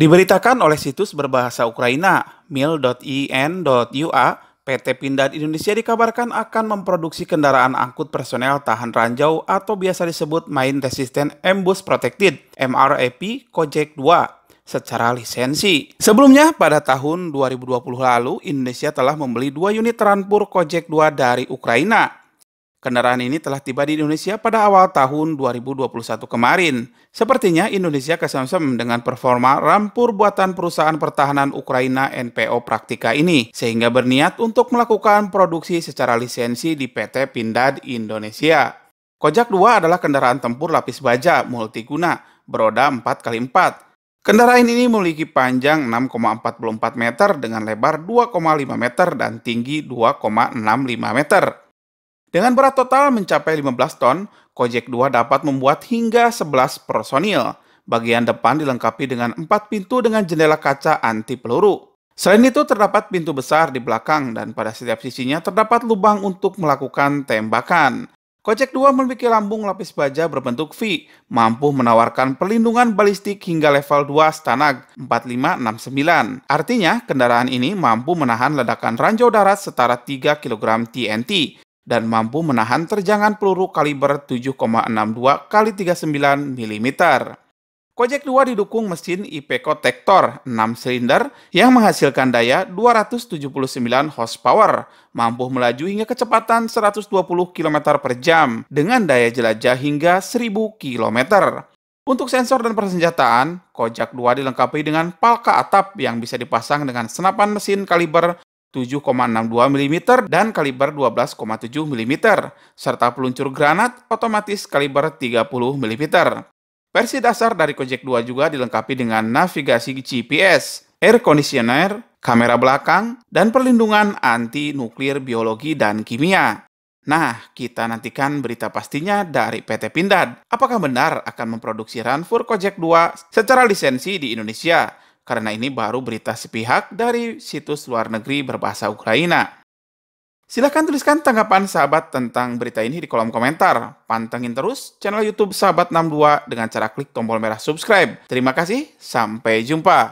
Diberitakan oleh situs berbahasa Ukraina mil.in.ua, PT Pindad Indonesia dikabarkan akan memproduksi kendaraan angkut personel tahan ranjau atau biasa disebut Main Resistant embus Protected MRAP e Kojek 2 secara lisensi. Sebelumnya, pada tahun 2020 lalu, Indonesia telah membeli dua unit ranpur Kojek 2 dari Ukraina. Kendaraan ini telah tiba di Indonesia pada awal tahun 2021 kemarin. Sepertinya Indonesia kesemsem dengan performa rampur buatan perusahaan pertahanan Ukraina NPO Praktika ini, sehingga berniat untuk melakukan produksi secara lisensi di PT Pindad Indonesia. Kojak 2 adalah kendaraan tempur lapis baja multiguna beroda 4x4. Kendaraan ini memiliki panjang 6,44 meter dengan lebar 2,5 meter dan tinggi 2,65 meter. Dengan berat total mencapai 15 ton, Kojek 2 dapat membuat hingga 11 personil. Bagian depan dilengkapi dengan 4 pintu dengan jendela kaca anti peluru. Selain itu terdapat pintu besar di belakang dan pada setiap sisinya terdapat lubang untuk melakukan tembakan. Kojek 2 memiliki lambung lapis baja berbentuk V, mampu menawarkan perlindungan balistik hingga level 2 Stanag 4569. Artinya, kendaraan ini mampu menahan ledakan ranjau darat setara 3 kg TNT dan mampu menahan terjangan peluru kaliber 7,62 x 39 mm. Kojek 2 didukung mesin Iveco Tektor 6 silinder yang menghasilkan daya 279 horsepower, mampu melaju hingga kecepatan 120 km per jam dengan daya jelajah hingga 1000 km. Untuk sensor dan persenjataan, Kojak 2 dilengkapi dengan palka atap yang bisa dipasang dengan senapan mesin kaliber 7,62 mm dan kaliber 12,7 mm, serta peluncur granat otomatis kaliber 30 mm. Versi dasar dari Kojek 2 juga dilengkapi dengan navigasi GPS, air conditioner, kamera belakang, dan perlindungan anti nuklir biologi dan kimia. Nah, kita nantikan berita pastinya dari PT Pindad. Apakah benar akan memproduksi Ranfur Kojek 2 secara lisensi di Indonesia? karena ini baru berita sepihak dari situs luar negeri berbahasa Ukraina. Silahkan tuliskan tanggapan sahabat tentang berita ini di kolom komentar. Pantengin terus channel YouTube Sahabat 62 dengan cara klik tombol merah subscribe. Terima kasih, sampai jumpa.